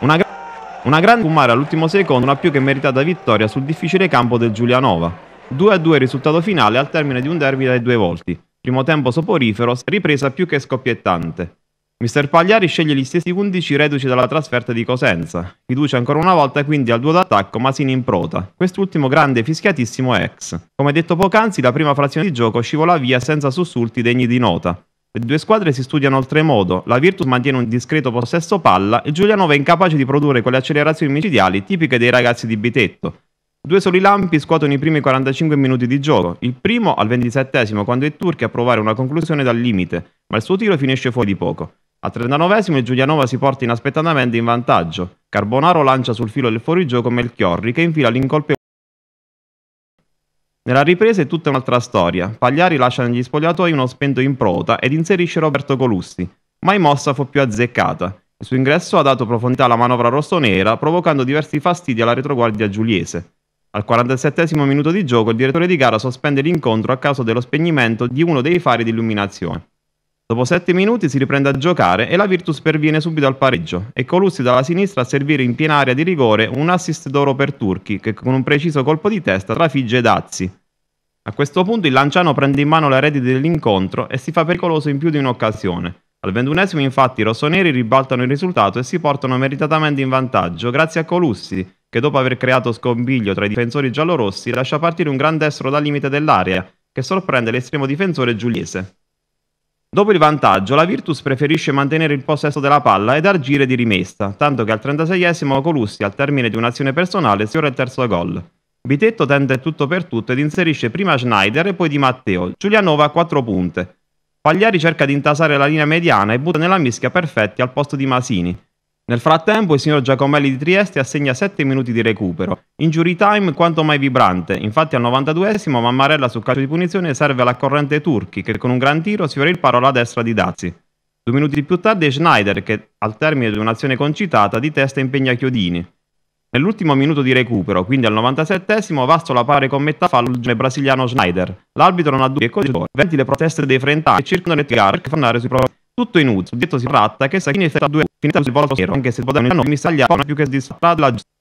Una, gra- una grande fumare all'ultimo secondo, una più che meritata vittoria sul difficile campo del Giulianova. 2-2 risultato finale al termine di un derby dai due volti. Primo tempo soporifero, ripresa più che scoppiettante. Mister Pagliari sceglie gli stessi 11 reduci dalla trasferta di Cosenza. Fiducia ancora una volta quindi al duo d'attacco Masini in prota. Quest'ultimo grande e fischiatissimo ex. Come detto poc'anzi, la prima frazione di gioco scivola via senza sussulti degni di nota. Le due squadre si studiano oltremodo, la Virtus mantiene un discreto possesso palla e Giulianova è incapace di produrre quelle accelerazioni micidiali tipiche dei ragazzi di Bitetto. Due soli lampi scuotono i primi 45 minuti di gioco, il primo al 27 quando è Turchi a provare una conclusione dal limite, ma il suo tiro finisce fuori di poco. Al 39 il Giulianova si porta inaspettatamente in vantaggio. Carbonaro lancia sul filo del fuorigioco Melchiorri che infila l'incolpevole nella ripresa è tutta un'altra storia. Pagliari lascia negli spogliatoi uno spento in prota ed inserisce Roberto Colussi. Mai mossa fu più azzeccata. Il suo ingresso ha dato profondità alla manovra rossonera, provocando diversi fastidi alla retroguardia giuliese. Al 47 minuto di gioco il direttore di gara sospende l'incontro a causa dello spegnimento di uno dei fari di illuminazione. Dopo 7 minuti si riprende a giocare e la Virtus perviene subito al pareggio e Colussi dalla sinistra a servire in piena area di rigore un assist d'oro per Turchi che con un preciso colpo di testa trafigge Dazzi. A questo punto il Lanciano prende in mano le redini dell'incontro e si fa pericoloso in più di un'occasione. Al ventunesimo infatti i rossoneri ribaltano il risultato e si portano meritatamente in vantaggio grazie a Colussi, che dopo aver creato scombiglio tra i difensori giallorossi lascia partire un gran destro dal limite dell'area, che sorprende l'estremo difensore giuliese. Dopo il vantaggio, la Virtus preferisce mantenere il possesso della palla ed argire di rimessa, tanto che al 36esimo Colussi, al termine di un'azione personale, sfiora il terzo gol. Bitetto tende tutto per tutto ed inserisce prima Schneider e poi Di Matteo. Giulianova a 4 punte. Pagliari cerca di intasare la linea mediana e butta nella mischia perfetti al posto di Masini. Nel frattempo il signor Giacomelli di Trieste assegna 7 minuti di recupero. Injury time quanto mai vibrante, infatti al 92esimo Mammarella sul calcio di punizione serve alla corrente Turchi che con un gran tiro sfiora il palo alla destra di Dazzi. Due minuti più tardi è Schneider che al termine di un'azione concitata di testa impegna Chiodini. Nell'ultimo minuto di recupero, quindi al 97esimo, Vasto la pare commetta fallo il brasiliano Schneider. L'arbitro non ha dubbi e codice venti le proteste dei frentani e circondano il Gar per fannare sui propri. Tutto in inutile, detto si tratta che Sacchini è stata due finita sul volo nero, anche se il Bodano non mi saglia più che soddisfatta la giustizia.